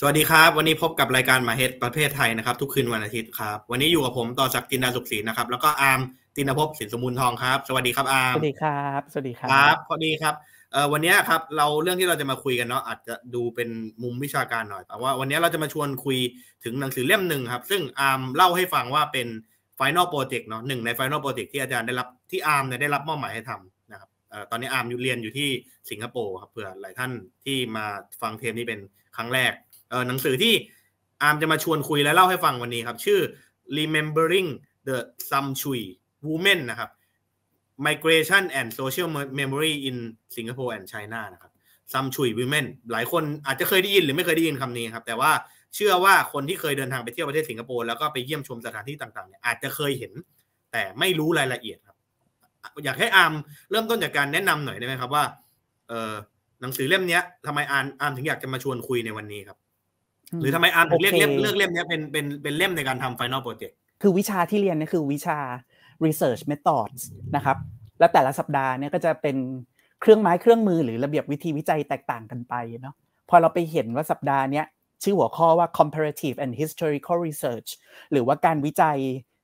สวัสดีครับ วันนี้พบกับรายการมาเฮดประเทศไทยนะครับ ทุกคืนวันอาทิตย์ครับ วันนี้อยู่กับผมต่อจากตินดาสุขศรีนะครับ แล้วก็อาร์มตินภพศิลสมุนทองครับ สวัสดีครับ อาร์ม สวัสดีครับ สวัสดีครับครับ พอดีครับ เอ่อวันนี้ครับเราเรื่องที่เราจะมาคุยกันเนาะอาจจะดูเป็นมุมวิชาการหน่อย แต่ว่าวันนี้เราจะมาชวนคุยถึงหนังสือเล่มหนึ่งครับ ซึ่งอาร์มเล่าให้ฟังว่าเป็นฟิแนลโปรเจกต์เนาะหนึ่งในฟิแนลโปรเจกต์ที่อาจารย์ได้รับที่อาร์มเนี่ยได้รับมอบหมายให้ทำนะครับเอ่อตอนนี้อาร์มอยู่เรียนอยู่ที่สิงคโปร์ครับเผื่อหลายท่านที่มาฟังเทมนี้เป็นครั้งแรกหนังสือที่อาร์มจะมาชวนคุยและเล่าให้ฟังวันนี้ครับ ชื่อ Remembering the Samchui Women นะครับ Migration and Social Memory in Singapore and China นะครับ Samchui Women หลายคนอาจจะเคยได้ยินหรือไม่เคยได้ยินคำนี้ครับ แต่ว่าเชื่อว่าคนที่เคยเดินทางไปเที่ยวประเทศสิงคโปร์แล้วก็ไปเยี่ยมชมสถานที่ต่างๆเนี่ยอาจจะเคยเห็น แต่ไม่รู้รายละเอียดครับอยากให้อาร์มเริ่มต้นจากการแนะนำหน่อยได้ไหมครับว่าหนังสือเล่มนี้ทำไมอามอาร์มถึงอยากจะมาชวนคุยในวันนี้ครับหรือทำไมอาร์มถึงเรียกเล่มเลือกเล่มนี้เป็นเป็นเป็นเล่มในการทำ final project คือวิชาที่เรียนนี่คือวิชา research methods นะครับและแต่ละสัปดาห์เนี่ยก็จะเป็นเครื่องไม้เครื่องมือหรือระเบียบวิธีวิจัยแตกต่างกันไปเนาะพอเราไปเห็นว่าสัปดาห์นี้ชื่อหัวข้อว่า comparative and historical research หรือว่าการวิจัย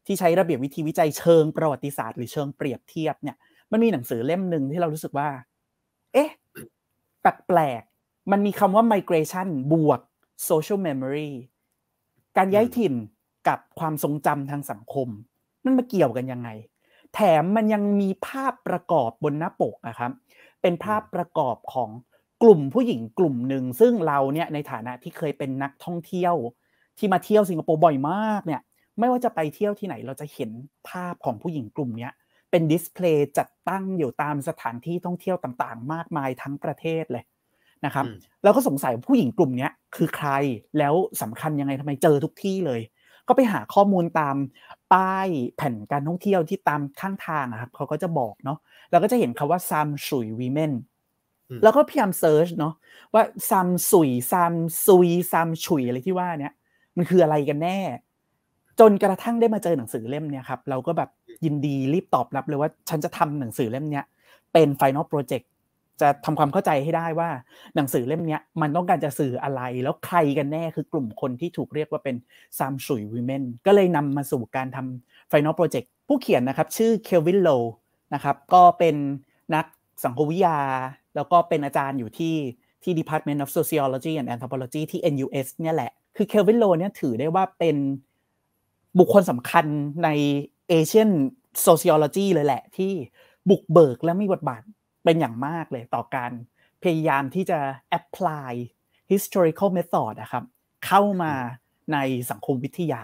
ที่ใช้ระเบียบวิธีวิจัยเชิงประวัติศาสตร์หรือเชิงเปรียบเทียบเนี่ยมันมีหนังสือเล่มหนึ่งที่เรารู้สึกว่า เอ๊ะแปลกๆมันมีคำว่า migration บวก social memory การย้ายถิ่นกับความทรงจำทางสังคมมันมาเกี่ยวกันยังไง แถมมันยังมีภาพประกอบบนหน้าปกนะครับเป็นภาพประกอบของกลุ่มผู้หญิงกลุ่มหนึ่ง ซึ่งเราเนี่ยในฐานะที่เคยเป็นนักท่องเที่ยวที่มาเที่ยวสิงคโปร์บ่อยมากเนี่ยไม่ว่าจะไปเที่ยวที่ไหนเราจะเห็นภาพของผู้หญิงกลุ่มนี้เป็นดิสเพลย์จัดตั้งอยู่ตามสถานที่ท่องเที่ยวต่างๆ มากมายทั้งประเทศเลยนะครับเราก็สงสัยผู้หญิงกลุ่มนี้คือใครแล้วสำคัญยังไงทำไมเจอทุกที่เลย ก็ไปหาข้อมูลตามป้ายแผ่นการท่องเที่ยวที่ตามข้างทางครับเขาก็จะบอกเนาะเราก็จะเห็นคำว่าซัมสุยวีเมนแล้วก็พยายามเซิร์ชเนาะว่าซัมสุยซัมซุยซัมฉุยอะไรที่ว่าเนี่ยมันคืออะไรกันแน่ จนกระทั่งได้มาเจอหนังสือเล่มเนี่ยครับเราก็แบบยินดีรีบตอบรับเลยว่าฉันจะทำหนังสือเล่มเนี้ยเป็นไฟนอลโปรเจกต์จะทำความเข้าใจให้ได้ว่าหนังสือเล่มนี้มันต้องการจะสื่ออะไร แล้วใครกันแน่คือกลุ่มคนที่ถูกเรียกว่าเป็นซามสุยวิเมนก็เลยนำมาสู่การทำไฟนอลโปรเจกต์ผู้เขียนนะครับชื่อเคลวินโลนะครับก็เป็นนักสังคมวิทยา แล้วก็เป็นอาจารย์อยู่ที่ที่ Department of Sociology and Anthropology ที่ NUS เนี่ยแหละคือเคลวินโลเนี่ยถือได้ว่าเป็นบุคคลสำคัญใน Asian Sociology เลยแหละที่บุกเบิกและมีบทบาทเป็นอย่างมากเลยต่อการพยายามที่จะ apply historical method นะครับเข้ามาในสังคมวิทยา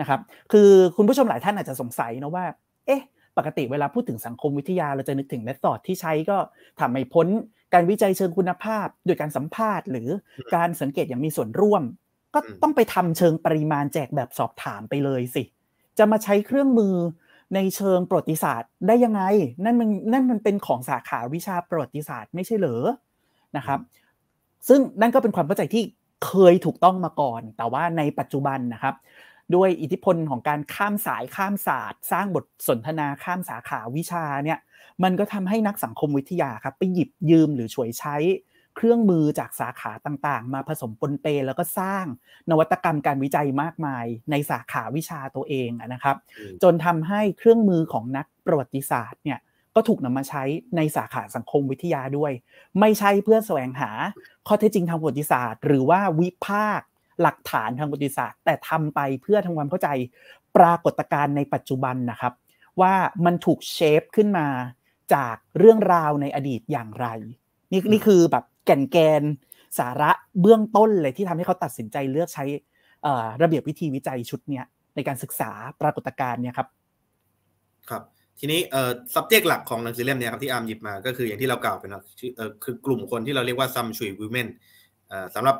นะครับ คือคุณผู้ชมหลายท่านอาจจะสงสัยนะว่า เอ๊ะ ปกติเวลาพูดถึงสังคมวิทยาเราจะนึกถึงเมธอดที่ใช้ก็ทำให้พ้นการวิจัยเชิงคุณภาพ โดยการสัมภาษณ์หรือการสังเกตอย่างมีส่วนร่วม ก็ต้องไปทำเชิงปริมาณแจกแบบสอบถามไปเลยสิ จะมาใช้เครื่องมือในเชิงประวัติศาสตร์ได้ยังไงนั่นมันนั่นมันเป็นของสาขาวิชาประวัติศาสตร์ไม่ใช่เหรอนะครับ ซึ่งนั่นก็เป็นความเข้าใจที่เคยถูกต้องมาก่อน แต่ว่าในปัจจุบันนะครับ ด้วยอิทธิพลของการข้ามสายข้ามศาสตร์ สร้างบทสนทนาข้ามสาขาวิชาเนี่ยมันก็ทำให้นักสังคมวิทยาครับไปหยิบยืมหรือฉวยใช้เครื่องมือจากสาขาต่างๆ มาผสมปนเปแล้วก็สร้างนวัตกรรมการวิจัยมากมาย ในสาขาวิชาตัวเองนะครับ จนทำให้เครื่องมือของนักประวัติศาสตร์เนี่ยก็ถูกนำมาใช้ในสาขาสังคมวิทยาด้วย ไม่ใช่เพื่อแสวงหาข้อเท็จจริงทางประวัติศาสตร์ หรือว่าวิพากษ์หลักฐานทางประวัติศาสตร์ แต่ทำไปเพื่อทำความเข้าใจปรากฏการณ์ในปัจจุบันนะครับ ว่ามันถูกเชฟขึ้นมาจากเรื่องราวในอดีตอย่างไรนี่นี่คือแบบแก่นแกนสาระเบื้องต้นเลยที่ทำให้เขาตัดสินใจเลือกใช้ระเบียบวิธีวิจัยชุดเนี้ยในการศึกษาปรากฏการณ์เนี่ยครับครับทีนี้เอ่อ subject หลักของหนังสือเล่มนี้ครับที่อาร์มหยิบมา ก็คืออย่างที่เรากล่าวไปนะคือกลุ่มคนที่เราเรียกว่าซัมชุยวิเมนสำหรับ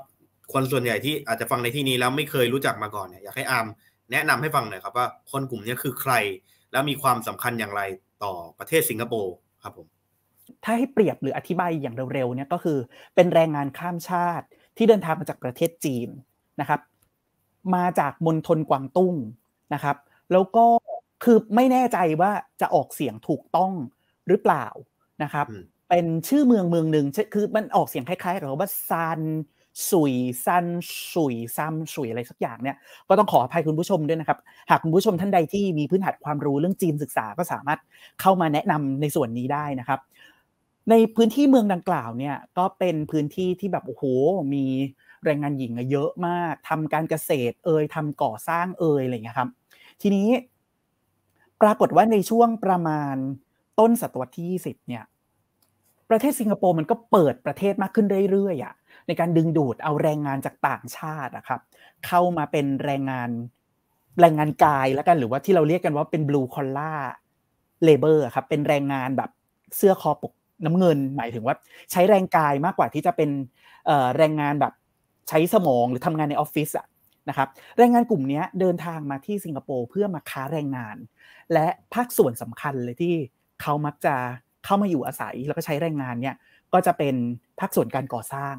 คนส่วนใหญ่ที่อาจจะฟังในที่นี้แล้วไม่เคยรู้จักมาก่อนเนี่ยอยากให้อาร์มแนะนำให้ฟังหน่อยครับว่า คนกลุ่มนี้คือใครแล้วมีความสำคัญอย่างไรต่อประเทศสิงคโปร์ครับผมถ้าให้เปรียบหรืออธิบายอย่างเร็วๆเนี่ยก็คือเป็นแรงงานข้ามชาติที่เดินทางมาจากประเทศจีนนะครับ มาจากมณฑลกวางตุ้งนะครับ แล้วก็คือไม่แน่ใจว่าจะออกเสียงถูกต้องหรือเปล่านะครับ เป็นชื่อเมืองเมืองหนึ่งคือมันออกเสียงคล้ายๆหรือว่าซันสุยซันสุยซัมสุยอะไรสักอย่างเนี่ยก็ต้องขออภัยคุณผู้ชมด้วยนะครับ หากคุณผู้ชมท่านใดที่มีพื้นฐานความรู้เรื่องจีนศึกษาก็สามารถเข้ามาแนะนำในส่วนนี้ได้นะครับในพื้นที่เมืองดังกล่าวเนี่ยก็เป็นพื้นที่ที่แบบโอ้โหมีแรงงานหญิงเยอะมาก ทำการเกษตรเอ่ยทำก่อสร้างเอ่ยอะไรเงี้ยครับ ทีนี้ปรากฏว่าในช่วงประมาณต้นศตวรรษที่ 20เนี่ยประเทศสิงคโปร์มันก็เปิดประเทศมากขึ้นเรื่อยๆอ่ะในการดึงดูดเอาแรงงานจากต่างชาติอะครับ เข้ามาเป็นแรงงานแรงงานกายแล้วกันหรือว่าที่เราเรียกกันว่าเป็นลูคอลล่าเลเบอร์ครับเป็นแรงงานแบบเสื้อคอปกน้ำเงินหมายถึงว่าใช้แรงกายมากกว่าที่จะเป็นแรงงานแบบใช้สมองหรือทำงานในออฟฟิศอะนะครับแรงงานกลุ่มนี้เดินทางมาที่สิงคโปร์เพื่อมาค้าแรงงาน และภาคส่วนสำคัญเลยที่เขามักจะเข้ามาอยู่อาศัยแล้วก็ใช้แรงงานเนี่ยก็จะเป็นภาคส่วนการก่อสร้าง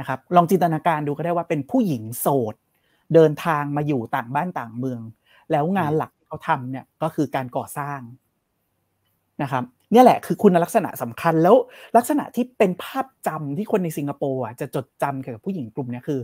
นะครับลองจินตนาการดูก็ได้ว่าเป็นผู้หญิงโสดเดินทางมาอยู่ต่างบ้านต่างเมือง แล้วงานหลักเขาทำเนี่ยก็คือการก่อสร้างนะครับนี่แหละคือคุณลักษณะสำคัญแล้วลักษณะที่เป็นภาพจำที่คนในสิงคโปร์จะจดจำเกี่ยวกับผู้หญิงกลุ่มนี้คือ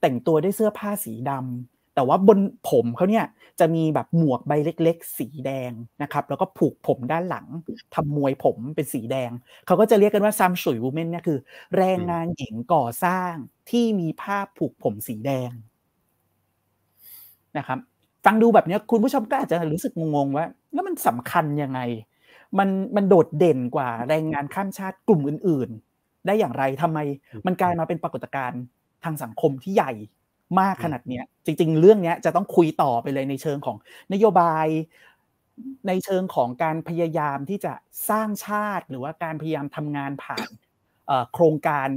แต่งตัวด้วยเสื้อผ้าสีดำ แต่ว่าบนผมเขาเนี่ยจะมีแบบหมวกใบเล็ก ๆ สีแดงนะครับแล้วก็ผูกผมด้านหลัง ทำมวยผมเป็นสีแดงเขาก็จะเรียกกันว่าซัมสุยวูเมนเนี่ยคือ แรงงานหญิงก่อสร้างที่มีผ้าผูกผมสีแดงนะครับฟังดูแบบนี้คุณผู้ชมก็อาจจะรู้สึกงงว่าแล้วมันสำคัญยังไงมันมันโดดเด่นกว่าแรงงานข้ามชาติกลุ่มอื่น ๆ ได้อย่างไรทำไมมันกลายมาเป็นปรากฏการณ์ทางสังคมที่ใหญ่มากขนาดเนี้ยจริง ๆ เรื่องเนี้ยจะต้องคุยต่อไปเลยในเชิงของนโยบายในเชิงของการพยายามที่จะสร้างชาติหรือว่าการพยายามทำงานผ่านโครงการ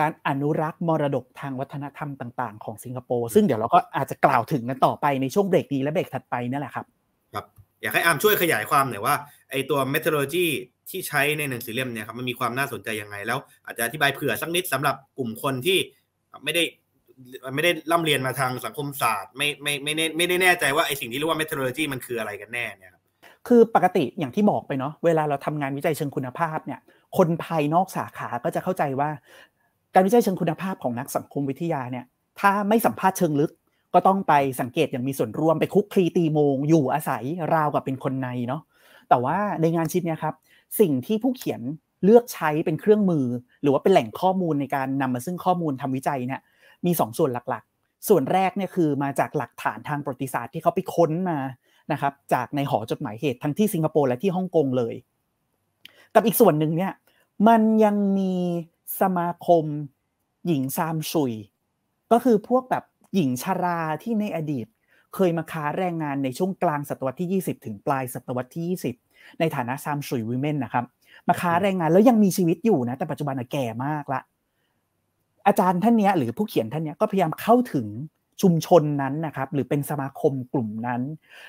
การอนุรักษ์มรดกทางวัฒนธรรมต่างๆของสิงคโปร์ซึ่งเดี๋ยวเราก็อาจจะกล่าวถึงกันต่อไปในช่วงเบรกนี้และเบรกถัดไปนั่นแหละครับครับ อยากให้อามช่วยขยายความหน่อยว่าไอตัวเมทริโ o จีที่ใช้ในหนังสือเล่มเนี่ยครับมันมีความน่าสนใจยังไงแล้วอาจจะอธิบายเผื่อสักนิดสำหรับกลุ่มคนที่ไม่ได้ไม่ได้ร่ำเรียนมาทางสังคมศาสตร์ ไม่ไม่ไม่ได้ม่ได้แน่ใจว่าไอสิ่งที่เรียกว่าเมทริโ o l ีมันคืออะไรกันแน่เนี่ยครับคือปกติอย่างที่บอกไปเนาะเวลาเราทำงานวิจัยเชิงคุณภาพเนี่ย คนภายนอกสาขาก็จะเข้าใจว่า การวิจัยเชิงคุณภาพของนักสังคมวิทยาเนี่ย ถ้าไม่สัมภาษณ์เชิงลึก ก็ต้องไปสังเกตอย่างมีส่วนร่วมไปคุกคลีตีโมง อยู่อาศัยราวกับเป็นคนในเนาะแต่ว่าในงานชิ้นนี้ครับ สิ่งที่ผู้เขียนเลือกใช้เป็นเครื่องมือ หรือว่าเป็นแหล่งข้อมูลในการนำมาซึ่งข้อมูลทำวิจัยเนี่ยมี2สส่วนหลักๆ ส่วนแรกเนี่ยคือมาจากหลักฐานทางประวัติศาสตร์ที่เขาไปค้นมานะครับจากในหอจดหมายเหตุทั้งที่สิงคโปร์และที่ฮ่องกงเลย กับอีกส่วนหนึ่งเนี่ยมันยังมีสมาคมหญิงซามสุยก็คือพวกแบบหญิงชาราที่ในอดีตเคยมาค้าแรงงานในช่วงกลางศตวรรษที่ 20 ถึงปลายศตวรรษที่ 20 ในฐานะซามสุยวิเมนนะครับมาค้าแรงงานแล้วยังมีชีวิตอยู่นะแต่ปัจจุบันแก่มากละอาจารย์ท่านนี้หรือผู้เขียนท่านนี้ก็พยายามเข้าถึงชุมชนนั้นนะครับหรือเป็นสมาคมกลุ่มนั้น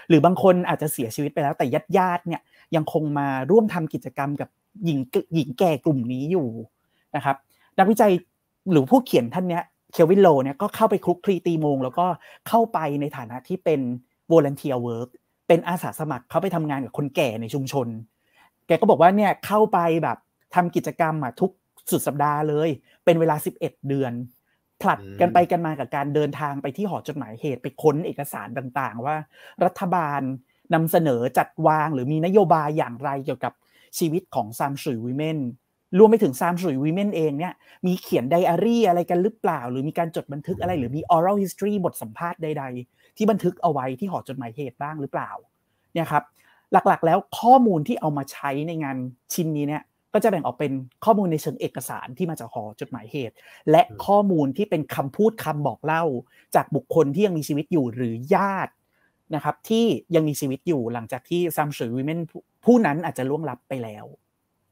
หรือบางคนอาจจะเสียชีวิตไปแล้ว แต่ญาติญาติเนี่ยยังคงมาร่วมทำกิจกรรมกับหญิงหญิงแก่กลุ่มนี้อยู่นะครับนักวิจัยหรือผู้เขียนท่านเนี้ยเคลวินโลเนี่ยก็เข้าไปคลุกคลีตีมง แล้วก็เข้าไปในฐานะที่เป็น์เนเทียเวิร์กเป็นอาสาสมัครเขาไปทำงานกับคนแก่ในชุมชน แกก็บอกว่าเนี่ยเข้าไปแบบทำกิจกรรมอ่ะทุกสุดสัปดาห์เลย เป็นเวลา 11 เดือนผลัดกันไปกันมากับการเดินทางไปที่หอจดหมายเหตุไปค้นเอกสารต่างๆ ว่า รัฐบาลนำเสนอจัดวาง หรือมีนโยบายอย่างไรเกี่ยวกับชีวิตของซัมสุยวิเมนรวมไปถึงซามสุยวีเมนเองเนี่ยมีเขียนไดอารี่ อะไรกันหรือเปล่า หรือมีการจดบันทึกอะไร หรือมีออ์เรลฮิสตอรีบทสัมภาษณ์ใดๆ ที่บันทึกเอาไว้ที่หอจดหมายเหตุบ้างหรือเปล่าเนี่ยครับหลักๆแล้วข้อมูลที่เอามาใช้ในงานชิ้นนี้เนี่ยก็จะแบ่งออกเป็นข้อมูลในเชิงเอกสารที่มาจากหอจดหมายเหตุ และข้อมูลที่เป็นคำพูดคำบอกเล่า จากบุคคลที่ยังมีชีวิตอยู่หรือญาตินะครับที่ยังมีชีวิตอยู่หลังจากที่ซามสุยวีเมนผู้นั้นอาจจะล่วงลับไปแล้ว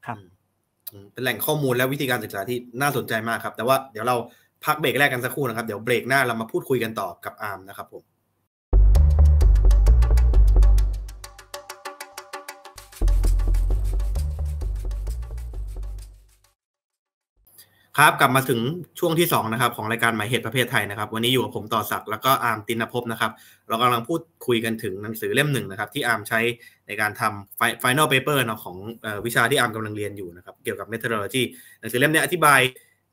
ครับเป็นแหล่งข้อมูลและวิธีการศึกษาที่น่าสนใจมากครับ แต่ว่าเดี๋ยวเราพักเบรกแรกกันสักครู่นะครับ เดี๋ยวเบรกหน้าเรามาพูดคุยกันต่อกับอาร์มนะครับผมครับกลับมาถึงช่วงที่2นะครับของรายการหมายเหตุประเภทไทยนะครับวันนี้อยู่กับผมต่อศักดิ์แล้วก็อาร์มตินภพนะครับเรากำลังพูดคุยกันถึงหนังสือเล่มหนึ่งนะครับที่อาร์มใช้ในการทำแนลเปเปอร์เนาะของวิชาที่อาร์มกำลังเรียนอยู่นะครับเกี่ยวกับเมทร o d o l o หนังสือเล่มนี้อธิบาย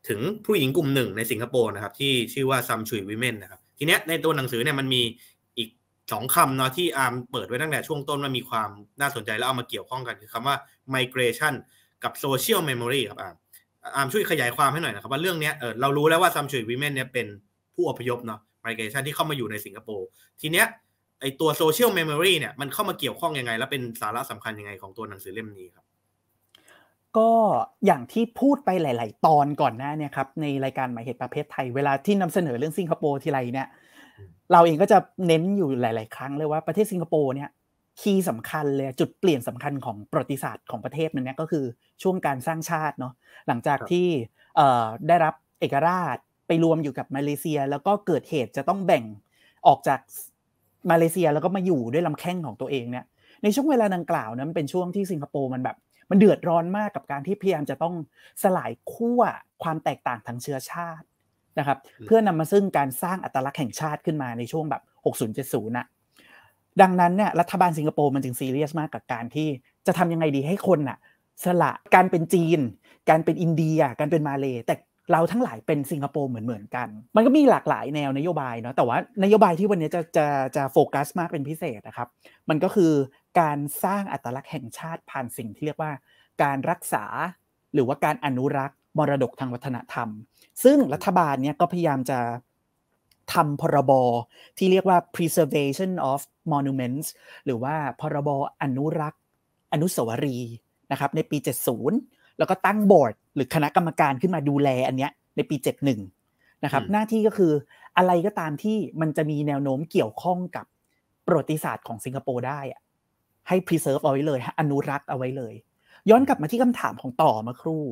ถึงผู้หญิงกลุ่มหนึ่ง ในสิงคโปร์นะครับที่ชื่อว่าซัมชุยวิเมนนะครับทีเนี้ยในตัวหนังสือเนี่ยมันมีอีกสองคำเนาะที่อาร์มเปิดไว้ตั้งแต่ช่วงต้นว่ามีความน่าสนใจแล้วเอามาเกี่ยวข้องกันคือคำว่า migration กับ social memory ครับอาร์มอามช่วยขยายความให้หน่อยนะครับ ว่าเรื่องนี้เออเรารู้แล้วว่าซัมชุยวิเมนเนี่ยเป็นผู้อพยพเนาะมิเกชันที่เข้ามาอยู่ในสิงคโปร์ทีเนี้ยไอตัวโซเชียลเมมโมรีเนี่ยมันเข้ามาเกี่ยวข้องยังไง และเป็นสาระสำคัญยังไงของตัวหนังสือเล่มนี้ครับ ก็อย่างที่พูดไปหลาย ๆ ตอนก่อนหน้าเนี่ยครับ ในรายการหมายเหตุประเภทไทย เวลาที่นำเสนอเรื่องสิงคโปร์ทีไรเนี่ย เราเองก็จะเน้นอยู่หลาย ๆ ครั้งเลยว่าประเทศสิงคโปร์เนี่ยคีย์สำคัญเลยจุดเปลี่ยนสำคัญของประวัติศาสตร์ของประเทศนั้นเนี่ยก็คือช่วงการสร้างชาติเนาะหลังจากที่ได้รับเอกราชไปรวมอยู่กับมาเลเซียแล้วก็เกิดเหตุจะต้องแบ่งออกจากมาเลเซียแล้วก็มาอยู่ด้วยลำแข้งของตัวเองเนี่ยในช่วงเวลาดังกล่าวนั้นเป็นช่วงที่สิงคโปร์มันแบบมันเดือดร้อนมากกับการที่พยายามจะต้องสลายขั้วความแตกต่างทางเชื้อชาตินะครับเพื่อนำมาซึ่งการสร้างอัตลักษณ์แห่งชาติขึ้นมาในช่วงแบบ 60-70นะ่ะดังนั้นเนี่ยรัฐบาลสิงคโปร์มันจึงซีเรียสมากกับการที่จะทำยังไงดีให้คนน่ะสละการเป็นจีน การเป็นอินเดียการเป็นมาเลแต่เราทั้งหลายเป็นสิงคโปร์เหมือนเหมือนกัน มันก็มีหลากหลายแนวนโยบายเนาะแต่ว่านโยบายที่วันนี้จะจะจะโฟกัสมากเป็นพิเศษนะครับ มันก็คือการสร้างอัตลักษณ์แห่งชาติผ่านสิ่งที่เรียกว่าการรักษาหรือว่าการอนุรักษ์มรดกทางวัฒนธรรม ซึ่งรัฐบาลเนี่ยก็พยายามจะทำพรบรที่เรียกว่า preservation of monuments หรือว่าพรบรอนุรักษ์ อนุสาวรีย์นะครับในปี 70 แล้วก็ตั้งบอร์ด หรือคณะกรรมการขึ้นมาดูแลอันเนี้ยในปี 71 นะครับหน้าที่ก็คืออะไรก็ตามที่มันจะมีแนวโน้มเกี่ยวข้องกับ ประวัติศาสตร์ของสิงคโปร์ได้อะให้ preserve เอาไว้เลยอนุรักษ์เอาไว้เลย ย้อนกลับมาที่คำถามของต่อมาครู่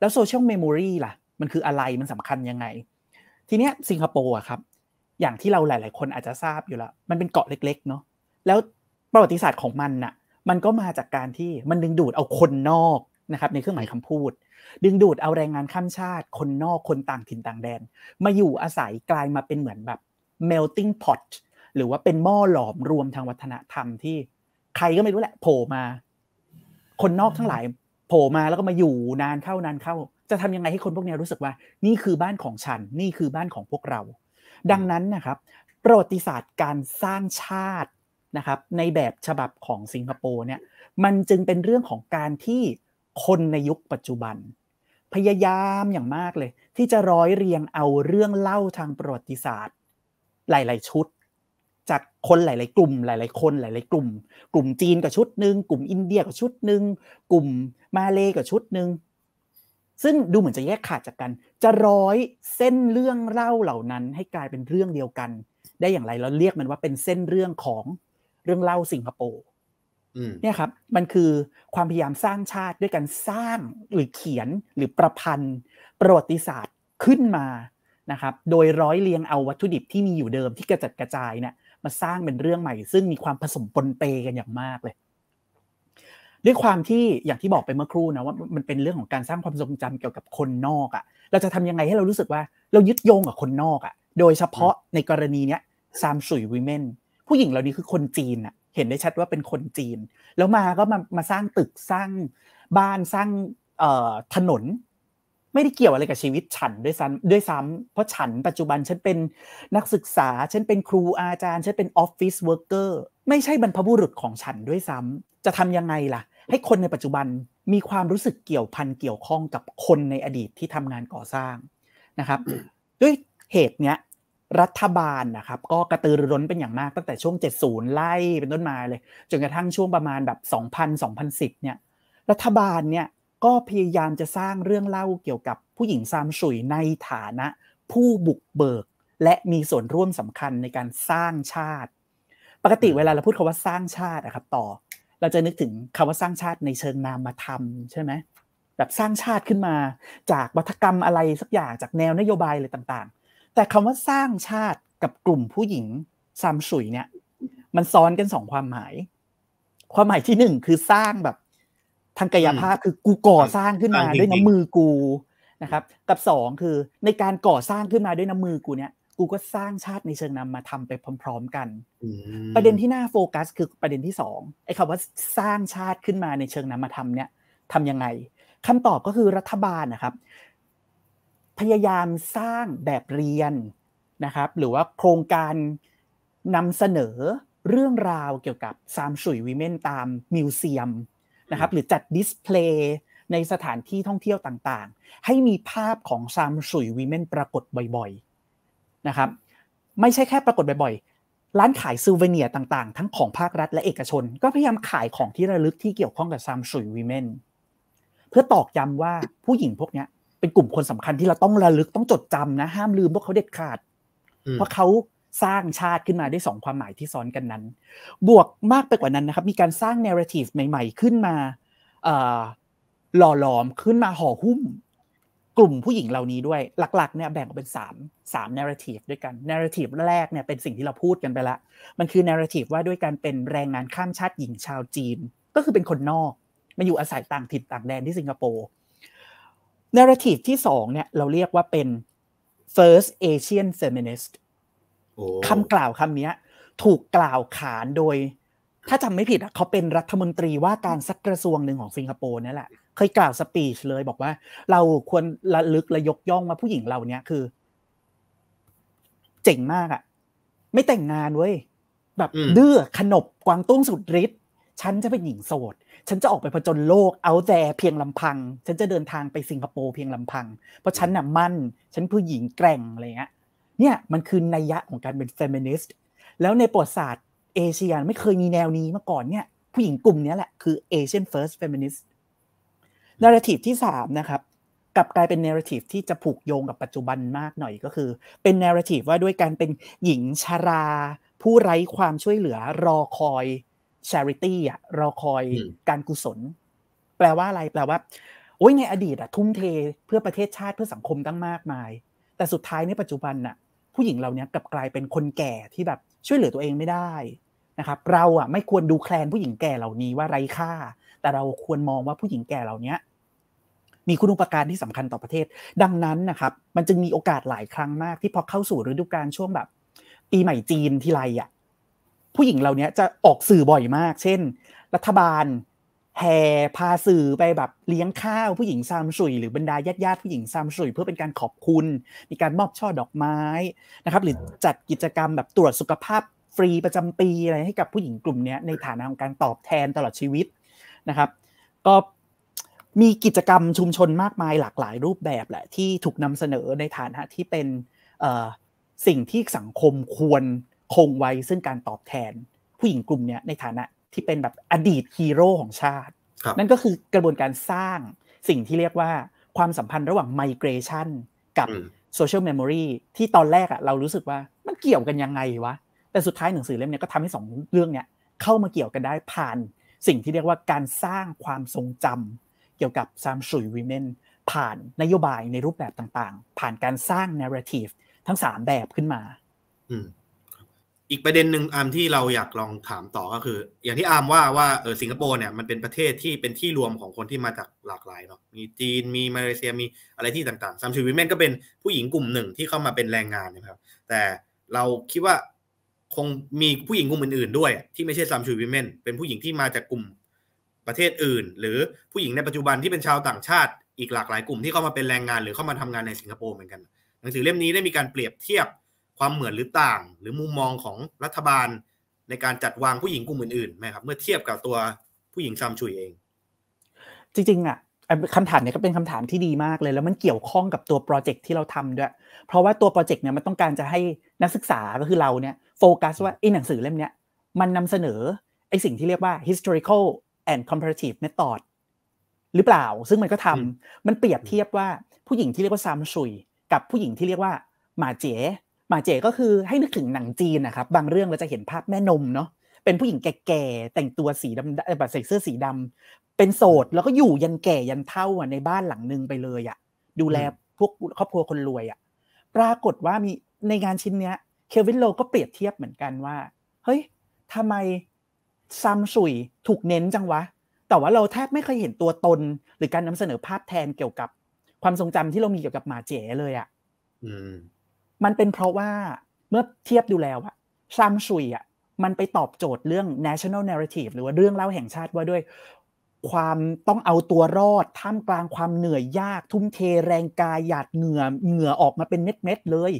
แล้ว social memory ล่ะ มันคืออะไรมันสำคัญยังไงทีเนี้ยสิงคโปร์อะครับ อย่างที่เราหลาย ๆ คนอาจจะทราบอยู่แล้ว มันเป็นเกาะเล็ก ๆ เนาะแล้วประวัติศาสตร์ของมันอะมันก็มาจากการที่มันดึงดูดเอาคนนอกนะครับ ในเครื่องหมายคำพูด ดึงดูดเอาแรงงานข้ามชาติ คนนอกคนต่างถิ่นต่างแดนมาอยู่อาศัยกลายมาเป็นเหมือนแบบ melting pot หรือว่าเป็นหม้อหลอมรวมทางวัฒนธรรมที่ ใครก็ไม่รู้แหละโผล่มา คนนอกทั้งหลายโผล่มาแล้วก็มาอยู่นานเข้านานเข้าจะทำยังไงให้คนพวกนี้รู้สึกว่านี่คือบ้านของฉันนี่คือบ้านของพวกเรา ดังนั้นนะครับประวัติศาสตร์การสร้างชาตินะครับ ในแบบฉบับของสิงคโปร์เนี่ยมันจึงเป็นเรื่องของการที่คนในยุคปัจจุบัน พยายามอย่างมากเลย ที่จะร้อยเรียงเอาเรื่องเล่าทางประวัติศาสตร์ หลายๆชุด จากคนหลายๆกลุ่มหลาย ๆคน หลาย ๆกลุ่ม กลุ่มจีนกับชุดหนึ่งกลุ่มอินเดียกับชุดหนึ่งกลุ่มมาเลกับชุดหนึ่งซึ่งดูเหมือนจะแยกขาดจากกัน จะร้อยเส้นเรื่องเล่าเหล่านั้นให้กลายเป็นเรื่องเดียวกัน ได้อย่างไรเราเรียกมันว่าเป็นเส้นเรื่องของเรื่องเล่าสิงคโปร์เนี่ยครับมันคือความพยายามสร้างชาติด้วยการสร้างหรือเขียนหรือประพันธ์ประวัติศาสตร์ขึ้นมานะครับ โดยร้อยเรียงเอาวัตถุดิบที่มีอยู่เดิมที่กระจัดกระจายเนี่ยมาสร้างเป็นเรื่องใหม่ ซึ่งมีความผสมปนเปกันอย่างมากเลยด้วยความที่อย่างที่บอกไปเมื่อครู่นะว่ามันเป็นเรื่องของการสร้างความทรงจำเกี่ยวกับคนนอกอะ่ะ เราจะทำยังไงให้เรารู้สึกว่าเรายึดโยงกับคนนอกอะ่ะ โดยเฉพาะในกรณีเนี้ยซามสุยวีเมนผู้หญิงเหล่านี้คือคนจีนอะ่ะเห็นได้ชัดว่าเป็นคนจีนแล้วมาก็มามาสร้างตึกสร้างบ้านสร้างเอ่อถนน ไม่ได้เกี่ยวอะไรกับชีวิตฉันด้วยซ้ำด้วยซ้ำเพราะฉันปัจจุบันฉันเป็นนักศึกษาฉันเป็นครูอาจารย์ฉันเป็นออฟฟิศเวิร์กเกอร์ไม่ใช่บรรพบุรุษของฉันด้วยซ้ำจะทำยังไงล่ะให้คนในปัจจุบันมีความรู้สึกเกี่ยวพันเกี่ยวข้องกับคนในอดีตที่ทำงานก่อสร้างนะครับ ด้วยเหตุเนี้ยรัฐบาลนะครับก็กระตือรือร้นเป็นอย่างมาก ตั้งแต่ช่วง 70ไล่เป็นต้นมาเลย จนกระทั่งช่วงประมาณแบบ 2000-2010 เนี่ยรัฐบาลเนี่ยก็พยายามจะสร้างเรื่องเล่าเกี่ยวกับผู้หญิงซามสุยในฐานะ ผู้บุกเบิก และมีส่วนร่วมสำคัญในการสร้างชาติ ปกติเวลาเราพูดคาว่าสร้างชาตินะครับ ต่อเราจะนึกถึงคำว่าสร้างชาติในเชิงนามธรรมใช่ไหมแบบสร้างชาติขึ้นมาจากวัฒกรรมอะไรสักอย่างจากแนวนโยบายอะไรต่างๆ แต่คำว่าสร้างชาติกับกลุ่มผู้หญิงซามสุยเนี่ยมันซ้อนกันสองความหมาย ความหมายที่หนึ่งคือสร้างแบบทางกายภาพคือกูก่อสร้างขึ้นมาด้วยน้ำมือกูนะครับ กับสองคือในการก่อสร้างขึ้นมาด้วยน้ำมือกูเนี่ยกูก็สร้างชาติในเชิงนำมาทำไปพร้อมๆกัน ประเด็นที่น่าโฟกัสคือประเด็นที่สองไอ้คำว่าสร้างชาติขึ้นมาในเชิงนำมาทำเนี่ยทำยังไงคำตอบก็คือรัฐบาลนะครับ พยายามสร้างแบบเรียนนะครับ หรือว่าโครงการนำเสนอเรื่องราวเกี่ยวกับซามสุยวิเมนตามมิวเซียมนะครับ หรือจัดดิสเพลย์ในสถานที่ท่องเที่ยวต่างๆให้มีภาพของซามสุยวีเมนปรากฏบ่อย ๆนะครับไม่ใช่แค่ปรากฏบ่อยๆ ร้านขายซูเวเนียต่างๆ ทั้งของภาครัฐและเอกชน ก็พยายามขายของที่ระลึกที่เกี่ยวข้องกับซามสุยวีเมนเพื่อตอกย้ำว่าผู้หญิงพวกนี้เป็นกลุ่มคนสำคัญที่เราต้องระลึกต้องจดจำนะ ห้ามลืมพวกเขาเด็ดขาด เพราะเขาสร้างชาติขึ้นมาได้สองความหมายที่ซ้อนกันนั้น บวกมากไปกว่านั้นนะครับมีการสร้างเนื้อเรทีฟใหม่ ๆขึ้นมาหล่อหลอมขึ้นมาห่อหุ้มกลุ่มผู้หญิงเหล่านี้ด้วยหลักๆเนี่ยแบ่งออกเป็น3 3 narrative ด้วยกัน narrative แรกเนี่ยเป็นสิ่งที่เราพูดกันไปละมันคือ narrative ว่าด้วยการเป็นแรงงานข้ามชาติหญิงชาวจีน ก็คือเป็นคนนอก มาอยู่อาศัยต่างถิ่นต่างแดนที่สิงคโปร์ narrative ที่2เนี่ย เราเรียกว่าเป็น first Asian feminist คำกล่าวคำนี้ถูกกล่าวขานโดย ถ้าจำไม่ผิดอ่ะเขาเป็นรัฐมนตรีว่าการสักกระทรวงหนึ่งของสิงคโปร์นี่แหละเคยกล่าวสปีชเลยบอกว่า เราควรระลึกระยกย่องมาผู้หญิงเราเนี้ยคือ เจ๋งมากอะไม่แต่งงานเว้ยแบบดื้อ ขนบกวางตุ้งสุดฤทธิ์ฉันจะเป็นหญิงโสด ฉันจะออกไปผจญโลกเอาแต่เพียงลำพัง ฉันจะเดินทางไปสิงคโปร์เพียงลำพัง เพราะฉันน่ะมั่น ฉันผู้หญิงแกร่งอะไรเงี้ยเนี่ย มันคือนัยยะของการเป็นเฟมินิสต์แล้วในประวัติศาสตร์ เอเชียไม่เคยมีแนวนี้มาก่อนเนี่ยผู้หญิงกลุ่มนี้แหละคือเอเชียนเฟิร์สเฟมินิสต์นาราทีฟที่ 3 นะครับ กลับกลายเป็นนาราทีฟที่จะผูกโยงกับปัจจุบันมากหน่อยก็คือ เป็นนาราทีฟว่าด้วยการเป็นหญิงชารา ผู้ไร้ความช่วยเหลือ รอคอยชาริตี้อะรอคอย การกุศล แปลว่าอะไรแปลว่า โอ้ยในอดีตอะทุ่มเทเพื่อประเทศชาติเพื่อสังคมตั้งมากมาย แต่สุดท้ายในปัจจุบันน่ะผู้หญิงเราเนี้ยกลับกลายเป็นคนแก่ที่แบบช่วยเหลือตัวเองไม่ได้นะครับเราอะไม่ควรดูแคลน ผู้หญิงแก่เหล่านี้ว่าไร้ค่าแต่เราควรมองว่าผู้หญิงแก่เหล่านี้มีคุณุปการที่สำคัญต่อประเทศ ดังนั้นนะครับ มันจึงมีโอกาสหลายครั้งมาก ที่พอเข้าสู่ฤดูกาลช่วงแบบ ปีใหม่จีนที่ไรอ่ะผู้หญิงเหล่านี้จะออกสื่อบ่อยมาก เช่น รัฐบาลแห่พาสื่อไปแบบเลี้ยงข้าวผู้หญิงซามสุยหรือบรรดาญาติญาติผู้หญิงซามสุยเพื่อเป็นการขอบคุณ มีการมอบช่อดอกไม้นะครับหรือจัดกิจกรรมแบบตรวจสุขภาพฟรีประจำปีอะไรให้กับผู้หญิงกลุ่มนี้ในฐานะของการตอบแทนตลอดชีวิตนะครับก็มีกิจกรรมชุมชนมากมายหลากหลายรูปแบบแหละที่ถูกนำเสนอในฐานะที่เป็นสิ่งที่สังคมควรคงไว้ ซึ่งการตอบแทน ผู้หญิงกลุ่มนี้ในฐานะที่เป็นแบบอดีตฮีโร่ของชาตินั่นก็คือกระบวนการสร้างสิ่งที่เรียกว่าความสัมพันธ์ระหว่างมิเกรชันกับโซเชียลเมมโมรีที่ตอนแรกอะเรารู้สึกว่ามันเกี่ยวกันยังไงวะแต่สุดท้ายหนังสือเล่มนี้ก็ทำให้สองเรื่องเนี้ยเข้ามาเกี่ยวกันได้ผ่านสิ่งที่เรียกว่าการสร้างความทรงจำเกี่ยวกับซามสุยวีเมนผ่านนโยบายในรูปแบบต่างๆ ผ่านการสร้างเนื้อเรื่องทั้งสามแบบขึ้นมาอีกประเด็นหนึ่งอามที่เราอยากลองถามต่อก็คือ อย่างที่อามว่าว่าเออสิงคโปร์เนี่ยมันเป็นประเทศที่เป็นที่รวมของคนที่มาจากหลากหลายเนาะมีจีนมีมาเลเซียมีอะไรที่ต่างๆซามชูวิเมนก็เป็นผู้หญิงกลุ่มหนึ่งที่เข้ามาเป็นแรงงานนะครับ แต่เราคิดว่าคงมีผู้หญิงกลุ่มอื่น ๆด้วย ที่ไม่ใช่ซัมชูวิเมนเป็นผู้หญิงที่มาจากกลุ่มประเทศอื่น หรือผู้หญิงในปัจจุบันที่เป็นชาวต่างชาติ อีกหลากหลายกลุ่มที่เข้ามาเป็นแรงงาน หรือเข้ามาทำงานในสิงคโปร์เหมือนกัน หนังสือเล่มนี้ได้มีการเปรียบเทียบความเหมือนหรือต่าง หรือมุมมองของรัฐบาลในการจัดวางผู้หญิงกลุ่มอื่นๆไหมครับเมื่อเทียบกับตัวผู้หญิงซัมชุยเอง จริงๆอ่ะคำถามเนี่ยก็เป็นคำถามที่ดีมากเลยแล้วมันเกี่ยวข้องกับตัวโปรเจกต์ที่เราทำด้วย เพราะว่าตัวโปรเจกต์เนี่ยมันต้องการจะให้นักศึกษาก็คือเราเนี่ยโฟกัสว่าไอ้หนังสือเล่มเนี้ย มันนำเสนอไอ้สิ่งที่เรียกว่า historical and comparative method หรือเปล่าซึ่งมันก็ทำมันเปรียบเทียบว่าผู้หญิงที่เรียกว่าซามชุยกับผู้หญิงที่เรียกว่าหมาเจ๋หมาเจ๋ก็คือให้นึกถึงหนังจีนนะครับบางเรื่องเราจะเห็นภาพแม่นมเนาะเป็นผู้หญิงแก่ๆแต่งตัวสีดำแบบใส่เสื้อสีดำ เป็นโสดแล้วก็อยู่ยันแก่ยันเท่าในบ้านหลังนึงไปเลยอะดูแลพวกครอบครัวคนรวยอะปรากฏว่ามีในงานชิ้นเนี้ยเควินโลก็เปรียบเทียบเหมือนกันว่า เฮ้ยทำไมซัมซุยถูกเน้นจังวะ แต่ว่าเราแทบไม่เคยเห็นตัวตนหรือการนำเสนอภาพแทนเกี่ยวกับ ความทรงจำที่เรามีเกี่ยวกับหมาเจ๋เลยอะ่ะมันเป็นเพราะว่าเมื่อเทียบดูแล้วอะซัมซุยอะมันไปตอบโจทย์เรื่อง national narrative หรือว่าเรื่องเล่าแห่งชาติว่าด้วย ความต้องเอาตัวรอด ท่ามกลางความเหนื่อยยาก ทุ่มเทแรงกายหยาดเหงื่อเหงื่อออกมาเป็นเม็ดๆเลย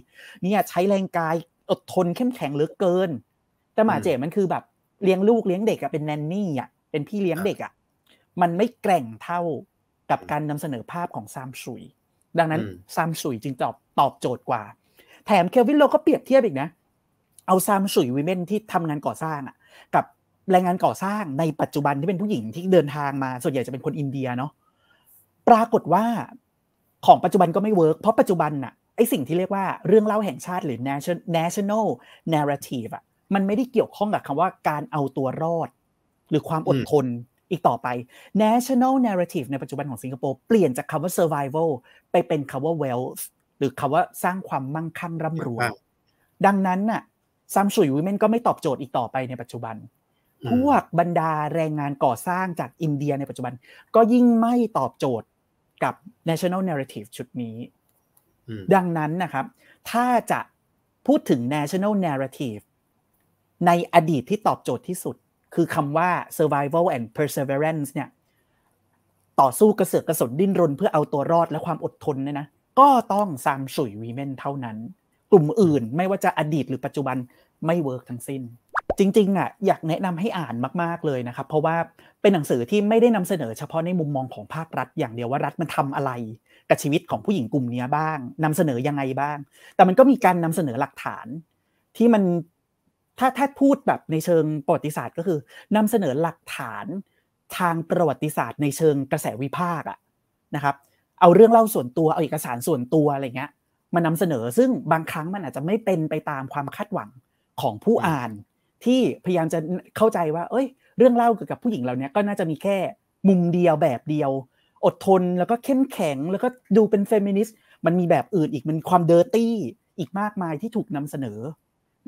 เนี่ยใช้แรงกายอดทนเข้มแข็งเหลือเกิน แต่หมาเจ๋มันคือแบบเลี้ยงลูกเลี้ยงเด็กอะเป็นแนนนี่อะเป็นพี่เลี้ยงเด็กอะมันไม่แกร่งเท่ากับการนำเสนอภาพของซามสุย ดังนั้นซามสุยจึงตอบตอบโจทย์กว่า แถมเคลวินโลก็เปรียบเทียบอีกนะ เอาซามสุยวิเมนที่ทำงานก่อสร้างอะกับแรงงานก่อสร้างในปัจจุบันที่เป็นผู้หญิงที่เดินทางมา ส่วนใหญ่จะเป็นคนอินเดียเนาะปรากฏว่าของปัจจุบันก็ไม่เวิร์กเพราะปัจจุบันอะไอสิ่งที่เรียกว่าเรื่องเล่าแห่งชาติหรือ national narrative อ่ะ มันไม่ได้เกี่ยวข้องกับคำว่าการเอาตัวรอด หรือความอดทนอีกต่อไป national narrative ในปัจจุบันของสิงคโปร์เปลี่ยนจากคำว่า survival ไปเป็นคำว่า wealth หรือคำว่าสร้างความมั่งคั่งร่ำรวย ดังนั้นน่ะซัมสุยวิเมนก็ไม่ตอบโจทย์อีกต่อไปในปัจจุบัน พวกบรรดาแรงงานก่อสร้างจากอินเดียในปัจจุบัน ก็ยิ่งไม่ตอบโจทย์กับ national narrative ชุดนี้ดังนั้นนะครับถ้าจะพูดถึง national narrative ในอดีตที่ตอบโจทย์ที่สุดคือคำว่า survival and perseverance เนี่ยต่อสู้กระเสือกกระสนดิ้นรนเพื่อเอาตัวรอดและความอดทนเนี่ยนะก็ต้องซามสุยวีเมนเท่านั้นกลุ่มอื่นไม่ว่าจะอดีตหรือปัจจุบันไม่เวิร์กทั้งสิ้น จริงๆอ่ะอยากแนะนำให้อ่านมากๆเลยนะครับ เพราะว่าเป็นหนังสือที่ไม่ได้นำเสนอ เฉพาะในมุมมองของภาครัฐอย่างเดียวว่ารัฐมันทำอะไรกับชีวิตของผู้หญิงกลุ่มนี้บ้าง นำเสนอยังไงบ้าง แต่มันก็มีการนำเสนอหลักฐานที่มันถ้าถ้าพูดแบบในเชิงประวัติศาสตร์ก็คือ นำเสนอหลักฐานทางประวัติศาสตร์ในเชิงกระแสวิพากษ์อะนะครับ เอาเรื่องเล่าส่วนตัวเอาเอกสารส่วนตัวอะไรเงี้ยมานำเสนอซึ่งบางครั้งมันอาจจะไม่เป็นไปตามความคาดหวังของผู้อ่าน ที่พยายามจะเข้าใจว่า เอ้ยเรื่องเล่าเกี่ยวกับผู้หญิงเหล่านี้ก็น่าจะมีแค่มุมเดียวแบบเดียว อดทนแล้วก็เข้มแข็งแล้วก็ดูเป็นเฟมินิสต์มันมีแบบอื่นอีกมันความเดอร์ตี้อีกมากมายที่ถูกนำเสนอ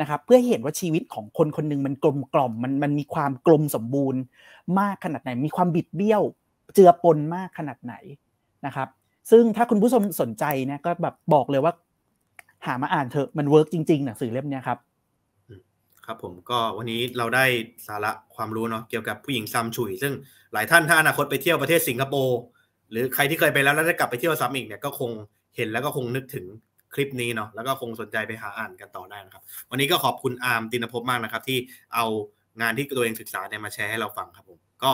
นะครับเพื่อเห็นว่าชีวิตของคนคนหนึ่งมันกลมกล่อมมันมันมีความกลมสมบูรณ์มากขนาดไหน มีความบิดเบี้ยวเจือปนมากขนาดไหนนะครับซึ่งถ้าคุณผู้ชมสนใจนะก็แบบบอกเลยว่า หามาอ่านเถอะมันเวิร์กจริงๆหนังสือเล่มนี้ครับครับผมก็วันนี้เราได้สาระความรู้เนาะเกี่ยวกับ ผู้หญิงซัมฉุยซึ่งหลายท่านถ้าอนาคตไปเที่ยวประเทศสิงคโปร์หรือใครที่เคยไปแล้วแล้วจะกลับไปเที่ยวซ้ำอีกเนี่ยก็คงเห็นแล้วก็คงนึกถึงคลิปนี้เนาะแล้วก็คงสนใจไปหาอ่านกันต่อได้นะครับ วันนี้ก็ขอบคุณอาร์มตินภพมากนะครับ ที่เอางานที่ตัวเองศึกษาเนี่ยมาแชร์ให้เราฟังครับผมก็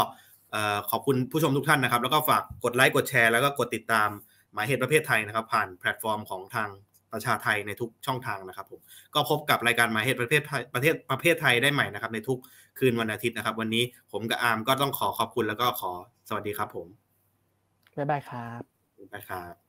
ขอบคุณผู้ชมทุกท่านนะครับ แล้วก็ฝากกดไลค์กดแชร์แล้วก็กดติดตามหมายเหตุประเภทไทยนะครับ ผ่านแพลตฟอร์มของทางประชาไทยในทุกช่องทางนะครับ ผม ก็พบกับรายการมาเหตุประเทศประเทศประเทไทยได้ใหม่นะครับ ในทุกคืนวันอาทิตย์นะครับ วันนี้ผมกับอาร์มก็ต้องขอขอบคุณแล้วก็ขอสวัสดีครับ ผม บ๊ายบายครับ บ๊ายบายครับ